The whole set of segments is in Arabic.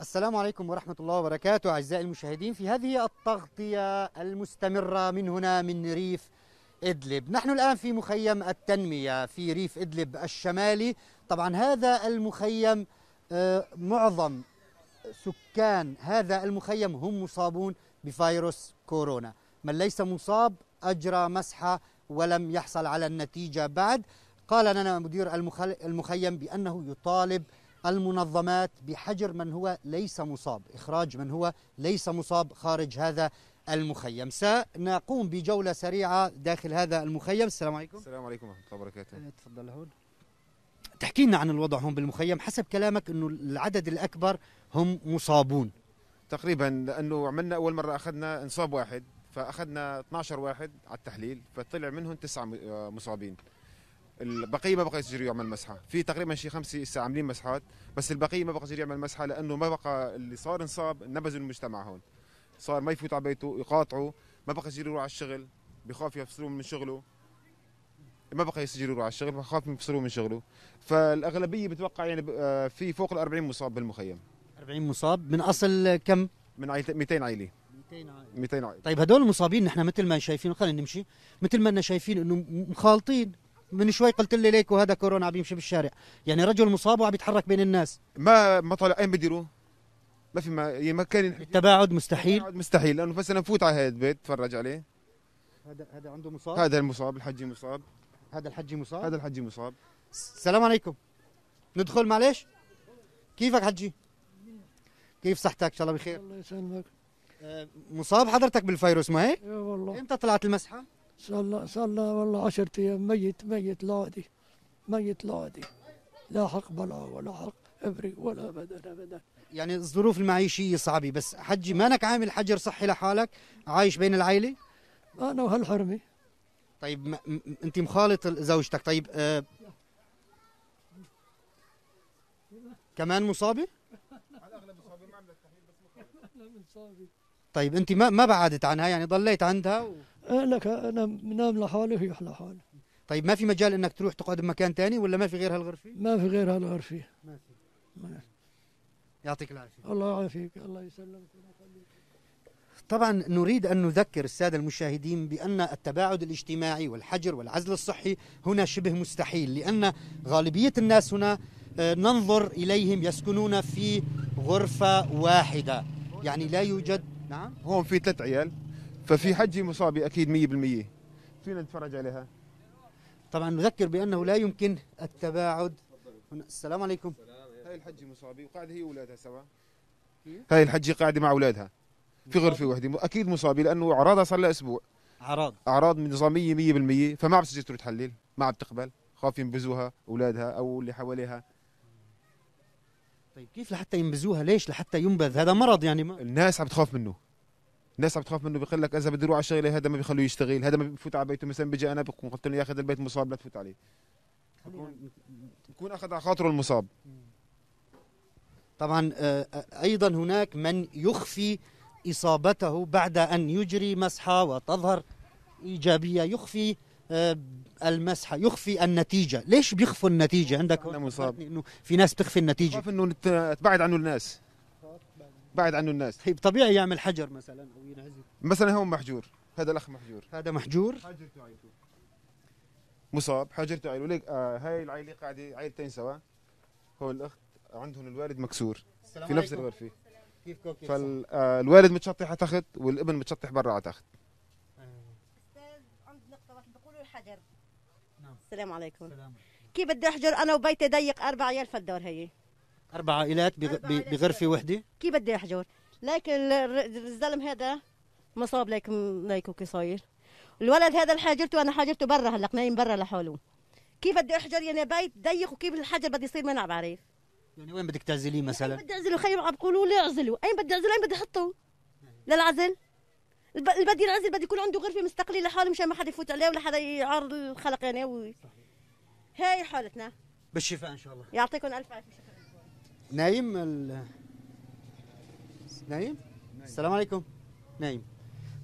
السلام عليكم ورحمة الله وبركاته أعزائي المشاهدين في هذه التغطية المستمرة من هنا من ريف إدلب نحن الآن في مخيم التنمية في ريف إدلب الشمالي طبعا هذا المخيم آه، معظم سكان هذا المخيم هم مصابون بفيروس كورونا من ليس مصاب أجرى مسحة ولم يحصل على النتيجة بعد قال لنا مدير المخيم بأنه يطالب المنظمات بحجر من هو ليس مصاب إخراج من هو ليس مصاب خارج هذا المخيم سنقوم بجولة سريعة داخل هذا المخيم السلام عليكم السلام عليكم ورحمة الله وبركاته إيه، تفضل هون تحكي لنا عن الوضع هون بالمخيم حسب كلامك أنه العدد الأكبر هم مصابون تقريبا لأنه عملنا أول مرة أخذنا انصاب واحد فأخذنا 12 واحد على التحليل فطلع منهم تسعة آه، مصابين البقيه ما بقى يصير يعمل مسحه في تقريبا شي خمسة ساعة عاملين مسحات بس البقيه ما بقى يصير يعمل مسحه لانه ما بقى اللي صار انصاب نبذ المجتمع هون صار ما يفوت على بيته يقاطعه ما بقى يصير يروح على الشغل بخاف يفصلوه من شغله ما بقى يسجلوا على الشغل بخاف يفصلوه من شغله فالاغلبيه بتوقع يعني آه، في فوق ال 40 مصاب بالمخيم 40 مصاب من اصل كم من 200 عائله 200 عائله 200 عائله طيب هدول المصابين نحن مثل ما شايفين خلينا نمشي مثل ما شايفين انه مخالطين من شوي قلت لي ليكو هذا كورونا عم يمشي بالشارع يعني رجل مصاب وعم يتحرك بين الناس ما ما طلع اين بديروه ما في ما يعني ما كان التباعد مستحيل التباعد مستحيل لانه بس انا نفوت على هذا البيت اتفرج عليه هذا هذا عنده مصاب هذا المصاب الحجي مصاب هذا الحجي مصاب هذا الحجي مصاب السلام عليكم ندخل معلش كيفك حجي كيف صحتك ان شاء الله بخير الله يسلمك آه، مصاب حضرتك بالفيروس ما هيك؟ اي والله امتى طلعت المسحه؟ صار صلى صار والله 10 ايام ميت ميت لادي ميت لادي لا حق بلا ولا حق ابري ولا ابدا ابدا يعني الظروف المعيشيه صعبه بس حجي مانك عامل حجر صحي لحالك عايش بين العائله انا وهالحرمه طيب م- م- انت مخالط زوجتك طيب آه كمان مصابه طيب انت ما ما بعدت عنها يعني ضليت عندها و... لك انا نام لحالي ويح لحالي طيب ما في مجال انك تروح تقعد بمكان ثاني ولا ما في غير هالغرفه؟ ما في غير هالغرفه ما في ما. يعطيك العافيه الله يعافيك الله يسلمك طبعا نريد ان نذكر الساده المشاهدين بان التباعد الاجتماعي والحجر والعزل الصحي هنا شبه مستحيل لان غالبيه الناس هنا آه، ننظر اليهم يسكنون في غرفه واحده يعني لا يوجد نعم هون في ثلاث عيال ففي حجي مصابي اكيد 100% فينا نتفرج عليها طبعا نذكر بانه لا يمكن التباعد السلام عليكم هاي الحجي مصابي وقاعده هي واولادها سوا هاي الحجي قاعده مع اولادها في غرفه وحده اكيد مصابي لانه اعراضها صار لها اسبوع اعراض اعراض نظاميه 100% فما عم تسجل تروح تحلل ما عم تقبل خاف ينبذوها اولادها او اللي حواليها طيب كيف لحتى ينبذوها ليش لحتى ينبذ هذا مرض يعني ما... الناس عم تخاف منه الناس عم تخاف منه بيقول لك اذا بدي اروح على شغله هذا ما بيخلوه يشتغل هذا ما بفوت على بيته مثلا بيجي انا بكون قلت له يا اخي البيت مصاب لا تفوت عليه بكون, بكون اخذ على خاطره المصاب طبعا آه، آه، ايضا هناك من يخفي اصابته بعد ان يجري مسحه وتظهر ايجابيه يخفي آه، المسحه يخفي النتيجه ليش بيخفوا النتيجه عندك هون مصاب انه في ناس تخفي النتيجه بخاف انه تبعد عنه الناس بعد عنه الناس طيب طبيعي يعمل حجر مثلا او ينعزل مثلا هون محجور هذا الاخ محجور هذا محجور حجرته عيلته مصاب حجرته عيلته ليك آه هاي العيله قاعده عيلتين سوا هون الاخت عندهم الوالد مكسور في نفس الغرفه كيفكم كيف فالوالد آه، متشطح على تخت والابن متشطح برا على تخت عند نقطه واحده بقولوا الحجر نعم. السلام عليكم السلام. كيف بدي احجر انا وبيتي ضيق اربع عيال في الدور هي أربع عائلات بغرفة وحدة كيف بدي أحجر لكن الزلم هذا مصاب لك ليكو كي صاير الولد هذا اللي حاجرته أنا حاجرته برا هلا نايم برا لحاله كيف بدي أحجر يعني بيت ضيق وكيف الحجر بدي يصير ما بعرف يعني وين بدك تعزليه يعني مثلا؟ بدي اعزله خيي عم بيقولوا لي اعزله، اين بدي اعزله؟ اين بدي احطه؟ يعني. للعزل؟ اللي بدي ينعزل بدي يكون عنده غرفه مستقله لحاله مشان ما حدا يفوت عليه ولا حدا يعار الخلق يعني و... هاي حالتنا بالشفاء ان شاء الله يعطيكم الف عافيه نايم ال... نايم السلام عليكم نايم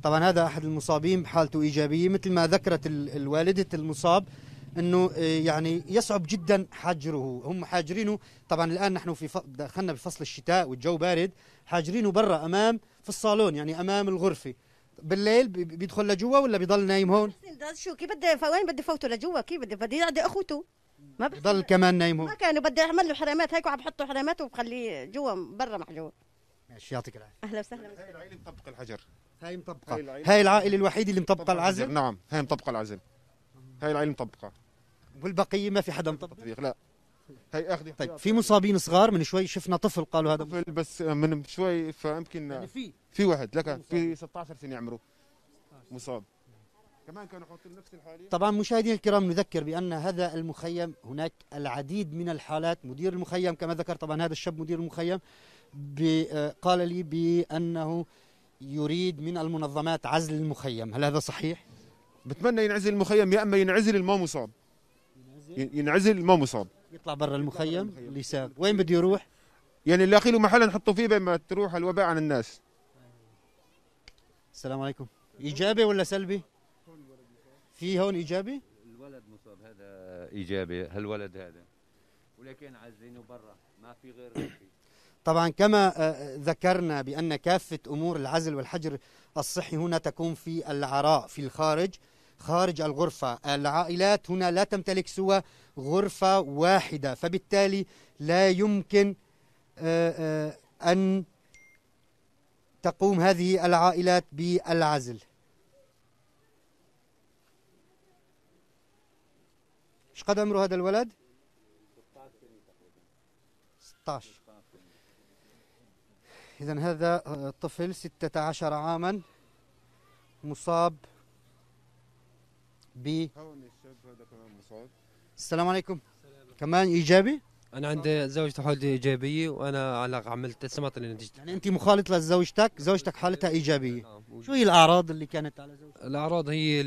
طبعا هذا احد المصابين حالته ايجابيه مثل ما ذكرت الوالده المصاب انه آه، يعني يصعب جدا حجره هم حاجرينه طبعا الان نحن في دخلنا بفصل الشتاء والجو بارد حاجرينه برا امام في الصالون يعني امام الغرفه بالليل بيدخل لجوا ولا بيضل نايم هون شو كيف بدي وين بدي فوته لجوا كيف بدي بدي اخوته ما بحكي ضل كمان نايم هو ما كانوا بدي اعمل له حرامات هيك وعم بحطه حرامات وبخليه جوا برا محجور ماشي يعطيك العافيه اهلا وسهلا هاي العائله مطبقه الحجر هاي مطبقه هاي العائله الوحيده اللي مطبقه العزل نعم هاي مطبقه العزل هاي العائله مطبقه والبقيه ما في حدا مطبق لا هي اخذي طيب في مصابين صغار من شوي شفنا طفل قالوا هذا طفل بس من شوي فيمكن يعني في في واحد لك في 16 سنه عمره مصاب كمان كانوا حاطين نفس الحاله طبعا مشاهدينا الكرام نذكر بان هذا المخيم هناك العديد من الحالات مدير المخيم كما ذكر طبعا هذا الشاب مدير المخيم آه، قال لي بانه يريد من المنظمات عزل المخيم هل هذا صحيح بتمنى ينعزل المخيم يا اما ينعزل الما مصاب ينعزل الما مصاب يطلع برا المخيم اللي ساب وين بده يروح يعني اللي له محل نحطه فيه بين ما تروح الوباء عن الناس السلام عليكم ايجابي ولا سلبي في هون ايجابي؟ الولد مصاب هذا ايجابي هالولد هذا ولكن عازلينه برا ما في غير طبعا كما آه، ذكرنا بأن كافة أمور العزل والحجر الصحي هنا تكون في العراء في الخارج خارج الغرفة العائلات هنا لا تمتلك سوى غرفة واحدة فبالتالي لا يمكن آه، آه، أن تقوم هذه العائلات بالعزل ايش قد عمره هذا الولد 16 اذا هذا الطفل 16 عاما مصاب ب السلام عليكم السلام. كمان ايجابي انا عندي زوجتي حالتي ايجابيه وانا على عملت سمعت نتيجتي يعني انت مخالط لزوجتك زوجتك حالتها ايجابيه نعم. شو هي الاعراض اللي كانت على زوجتك الاعراض هي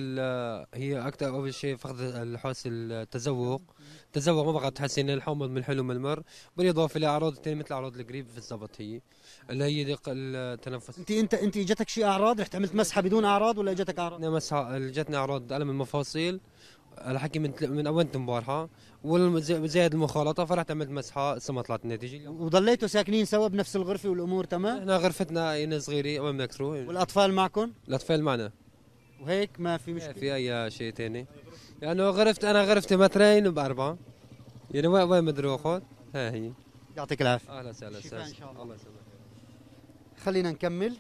هي اكثر اول شيء فقد الحس التذوق التذوق ما بقى تحسين الحمض من الحلو من المر بالاضافه لاعراض ثانيه مثل اعراض الجريب بالضبط هي اللي هي ضيق التنفس انت انت انت اجتك شيء اعراض رحت عملت مسحه بدون اعراض ولا اجتك اعراض؟ نعم، مسحه اجتني اعراض الم المفاصل الحكي من من اول مبارحه وزاد المخالطه فرحت عملت مسحه ما طلعت النتيجه وضليتوا ساكنين سوا بنفس الغرفه والامور تمام؟ احنا غرفتنا هنا صغيره ما تروح والاطفال معكم؟ الاطفال معنا وهيك ما في مشكله ما في اي شيء ثاني لانه يعني غرفت انا غرفتي مترين باربعه يعني وين وين بدي اخذ؟ ها هي يعطيك العافيه اهلا وسهلا ان شاء الله الله يسلمك خلينا نكمل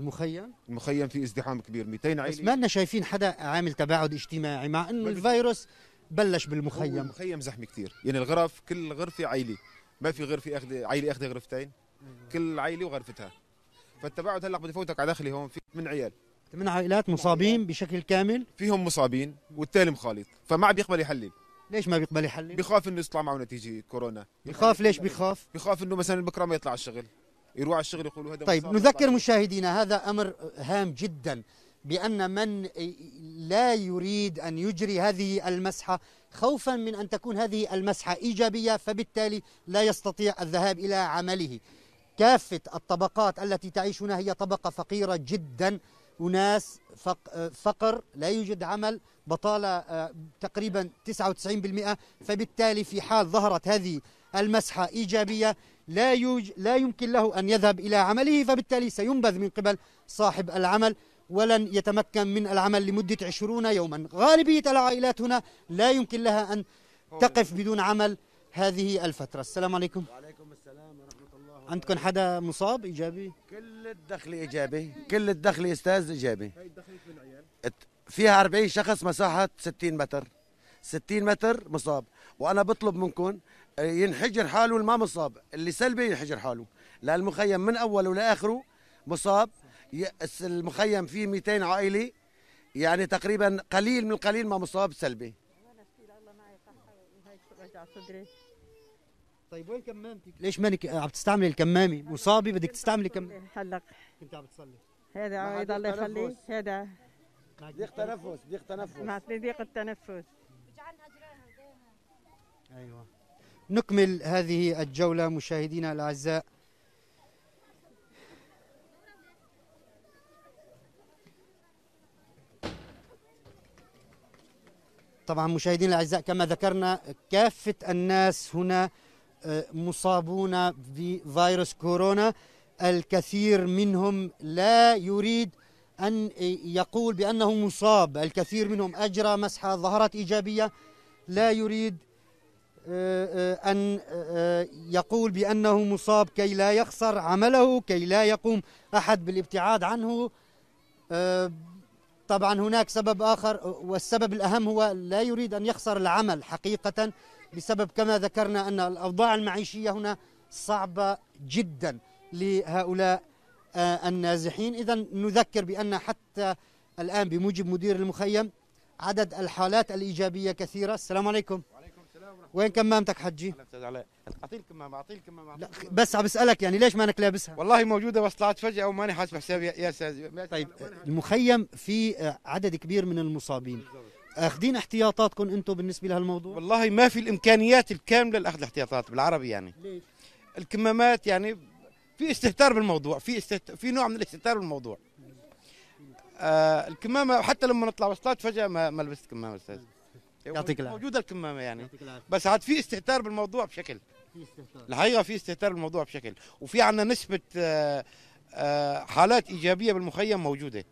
المخيم المخيم في ازدحام كبير 200 عائله بس ما لنا شايفين حدا عامل تباعد اجتماعي مع انه الفيروس بلش بالمخيم المخيم زحمه كثير يعني الغرف كل غرفه عائله ما في غرفه اخذ عائله اخذ غرفتين كل عائله وغرفتها فالتباعد هلا بده يفوتك على داخلي هون في من عيال ثمان عائلات مصابين بشكل كامل فيهم مصابين والتالي مخالط فما عم بيقبل يحلل ليش ما بيقبل يحلل؟ بخاف انه يطلع معه نتيجه كورونا بخاف ليش بخاف؟ بخاف انه مثلا بكره ما يطلع الشغل يروح على الشغل يقولوا هذا طيب نذكر طيب. مشاهدينا هذا امر هام جدا بان من لا يريد ان يجري هذه المسحه خوفا من ان تكون هذه المسحه ايجابيه فبالتالي لا يستطيع الذهاب الى عمله. كافه الطبقات التي تعيش هنا هي طبقه فقيره جدا اناس فقر لا يوجد عمل بطاله آه، تقريبا 99% فبالتالي في حال ظهرت هذه المسحه ايجابيه لا, يوج لا يمكن له أن يذهب إلى عمله فبالتالي سينبذ من قبل صاحب العمل ولن يتمكن من العمل لمدة 20 يوما غالبية العائلات هنا لا يمكن لها أن تقف بدون عمل هذه الفترة السلام عليكم وعليكم السلام ورحمة الله عندكم حدا مصاب إيجابي؟ كل الدخل إيجابي كل الدخل أستاذ إيجابي فيها 40 شخص مساحة 60 متر 60 متر مصاب وأنا بطلب منكم ينحجر حاله اللي ما مصاب اللي سلبي ينحجر حاله لا المخيم من اوله لاخره مصاب المخيم فيه 200 عائله يعني تقريبا قليل من القليل ما مصاب سلبي طيب وين كمامتك؟ ليش مانك عم تستعملي الكمامه؟ مصابه بدك تستعملي كمامه هلا كنت عم تصلي هذا الله يخلي هذا نعم. ضيق تنفس ضيق تنفس مع نعم، ضيق التنفس ايوه نكمل هذه الجولة مشاهدينا الأعزاء طبعا مشاهدينا الأعزاء كما ذكرنا كافة الناس هنا آه، مصابون بفيروس كورونا الكثير منهم لا يريد أن يقول بأنه مصاب الكثير منهم أجرى مسحة ظهرت إيجابية لا يريد آه، آه، أن آه، يقول بأنه مصاب كي لا يخسر عمله كي لا يقوم أحد بالابتعاد عنه طبعا هناك سبب آخر والسبب الأهم هو لا يريد أن يخسر العمل حقيقة بسبب كما ذكرنا أن الأوضاع المعيشية هنا صعبة جدا لهؤلاء النازحين إذا نذكر بأن حتى الآن بموجب مدير المخيم عدد الحالات الإيجابية كثيرة السلام عليكم وين كمامتك حجي؟ استاذ علاء اعطيه الكمامه اعطيه الكمامه لا بس عم بسالك يعني ليش مانك لابسها؟ والله موجوده بس طلعت فجاه وماني حاسب حسابي يا استاذ طيب المخيم في آه، عدد كبير من المصابين اخذين احتياطاتكم انتم بالنسبه لهالموضوع؟ والله ما في الامكانيات الكامله لاخذ الاحتياطات بالعربي يعني ليش؟ الكمامات يعني في استهتار بالموضوع في استهت... في نوع من الاستهتار بالموضوع آه الكمامه حتى لما نطلع وصلت فجاه ما, ما لبست كمامه استاذ إيه، يعطيك العافيه موجوده الكمامه يعني بس عاد في استهتار بالموضوع بشكل في استهتار الحقيقه في استهتار بالموضوع بشكل وفي عندنا نسبه آه، آه، حالات ايجابيه بالمخيم موجوده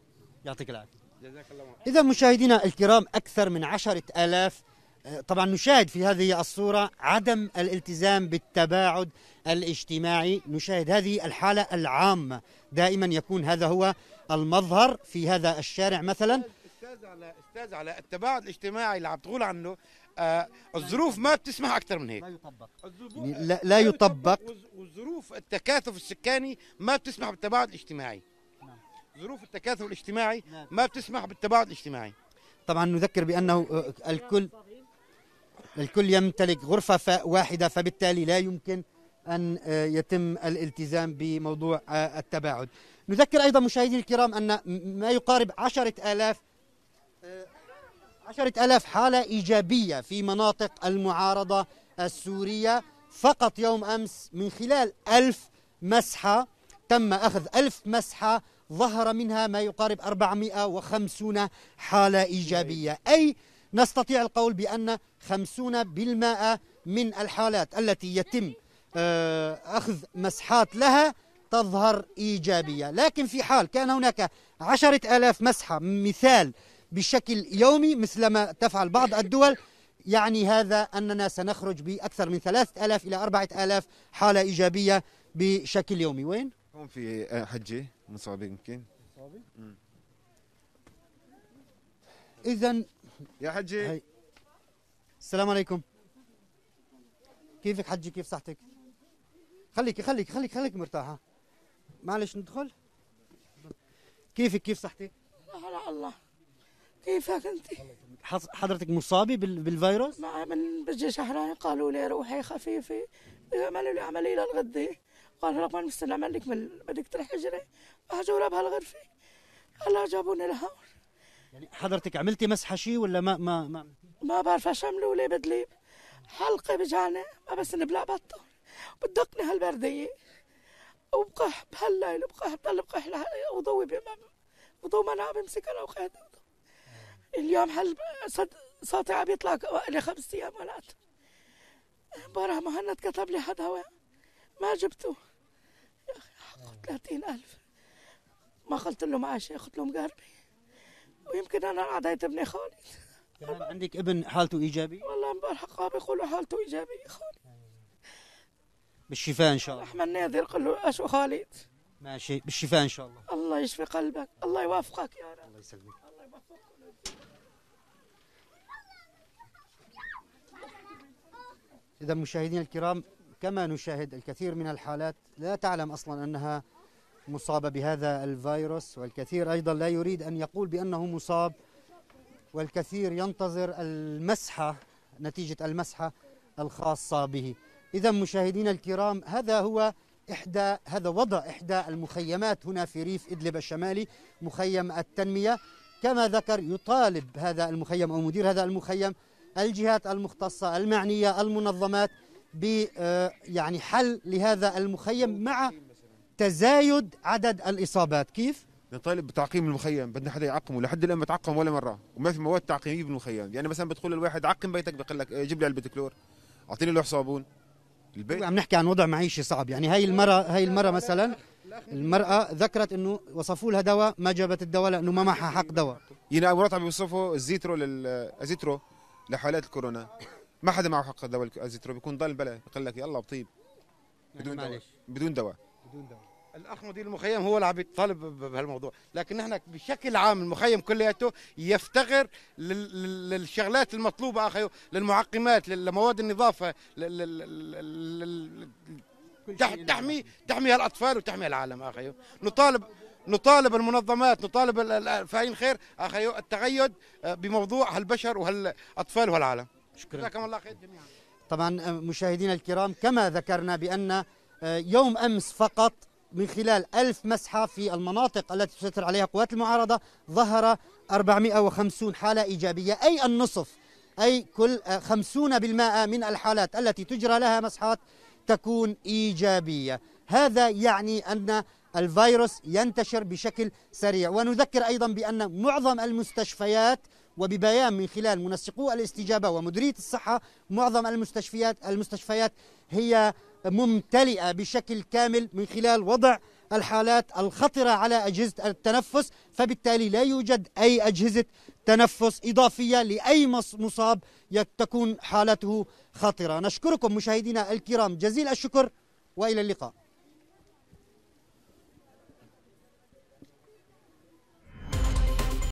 يعطيك العافيه جزاك الله اذا مشاهدينا الكرام اكثر من عشرة آلاف آه، طبعا نشاهد في هذه الصورة عدم الالتزام بالتباعد الاجتماعي نشاهد هذه الحالة العامة دائما يكون هذا هو المظهر في هذا الشارع مثلا استاذ على استاذ على التباعد الاجتماعي اللي عم تقول عنه آه الظروف ما بتسمح اكثر من هيك لا يطبق يعني لا, لا يطبق والظروف التكاثف السكاني ما بتسمح بالتباعد الاجتماعي نعم. ظروف التكاثف الاجتماعي نعم. ما بتسمح بالتباعد الاجتماعي طبعا نذكر بانه آه، آه، الكل الكل يمتلك غرفه واحده فبالتالي لا يمكن ان آه، يتم الالتزام بموضوع التباعد نذكر ايضا مشاهدينا الكرام ان ما يقارب عشرة آلاف عشرة ألاف حالة إيجابية في مناطق المعارضة السورية فقط يوم أمس من خلال ألف مسحة تم أخذ ألف مسحة ظهر منها ما يقارب 450 حالة إيجابية أي نستطيع القول بأن 50% من الحالات التي يتم آه، أخذ مسحات لها تظهر إيجابية لكن في حال كان هناك عشرة ألاف مسحة مثال بشكل يومي مثلما تفعل بعض الدول يعني هذا أننا سنخرج بأكثر من 3000 إلى 4000 حالة إيجابية بشكل يومي وين؟ هون في آه، حجة مصابة يمكن مصابة؟ إذا يا حجي هي. السلام عليكم كيفك حجي كيف صحتك؟ خليك خليك خليك خليك مرتاحة معلش ندخل كيفك كيف صحتك؟ لا الله كيفك انت حضرتك مصابه بالفيروس؟ ما من بجي شهرين قالوا لي روحي خفيفه عملوا لي عمليه للغده قالوا لك ما مستلم منك من بدك تروحي جري محجوره بهالغرفه هلا جابوني لهون يعني حضرتك عملتي مسحه شيء ولا ما ما ما ما بعرف شملوا لي بدليب حلقه بجاني ما بس نبلع بطل بتدقني هالبرديه وبقح بهالليل بقح بضل بقح وضوي وضوي ما انا بمسك انا وخادم اليوم حل صوتي عم يطلع لي خمس ايام ولا امبارح مهند كتب لي حدا ما جبته يا اخي حقه آه. 30000 ما قلت له معاشي قلت له مقربي ويمكن انا عديت ابني خالد كمان عندك ابن حالته ايجابيه؟ والله امبارح قام يقولوا حالته ايجابيه خالد بالشفاء ان شاء الله احمد نادر قال له اشو خالد ماشي بالشفاء ان شاء الله الله يشفي قلبك الله يوفقك يا رب الله يسلمك الله اذا مشاهدينا الكرام كما نشاهد الكثير من الحالات لا تعلم اصلا انها مصابه بهذا الفيروس والكثير ايضا لا يريد ان يقول بانه مصاب والكثير ينتظر المسحه نتيجه المسحه الخاصه به اذا مشاهدينا الكرام هذا هو إحدى هذا وضع إحدى المخيمات هنا في ريف إدلب الشمالي مخيم التنمية كما ذكر يطالب هذا المخيم أو مدير هذا المخيم الجهات المختصة المعنية المنظمات ب آه، يعني حل لهذا المخيم مع تزايد عدد الإصابات كيف؟ نطالب بتعقيم المخيم بدنا حدا يعقمه لحد الان ما تعقم ولا مره وما في مواد تعقيميه بالمخيم يعني مثلا بتقول للواحد عقم بيتك بقول لك آه، جيب لي علبه كلور اعطيني لوح صابون البيت عم نحكي عن وضع معيشي صعب يعني هاي المرأة هاي المرأة مثلا المرأة ذكرت انه وصفوا لها دواء ما جابت الدواء لانه ما معها حق دواء يعني مرات عم يوصفوا الزيترو للازيترو لحالات الكورونا ما حدا معه حق دواء الازيترو بيكون ضل بلا بقول لك يلا بطيب بدون يعني دواء بدون دواء بدون دواء الاخ مدير المخيم هو اللي عم يطالب بهالموضوع لكن نحن بشكل عام المخيم كلياته يفتقر للشغلات المطلوبه اخي للمعقمات لمواد النظافه تحمي تحمي هالاطفال وتحمي العالم اخي نطالب نطالب المنظمات نطالب الفاعلين خير اخي التقيد آه، بموضوع هالبشر وهالاطفال وهالعالم شكرا جزاكم الله خير جميعا طبعا آه، مشاهدينا الكرام كما ذكرنا بان آه، يوم امس فقط من خلال ألف مسحة في المناطق التي تسيطر عليها قوات المعارضة ظهر 450 حالة إيجابية أي النصف أي كل 50% من الحالات التي تجرى لها مسحات تكون إيجابية هذا يعني أن الفيروس ينتشر بشكل سريع ونذكر أيضا بأن معظم المستشفيات وببيان من خلال منسقو الاستجابة ومديرية الصحة معظم المستشفيات المستشفيات هي ممتلئه بشكل كامل من خلال وضع الحالات الخطره على اجهزه التنفس فبالتالي لا يوجد اي اجهزه تنفس اضافيه لاي مصاب تكون حالته خطره نشكركم مشاهدينا الكرام جزيل الشكر والى اللقاء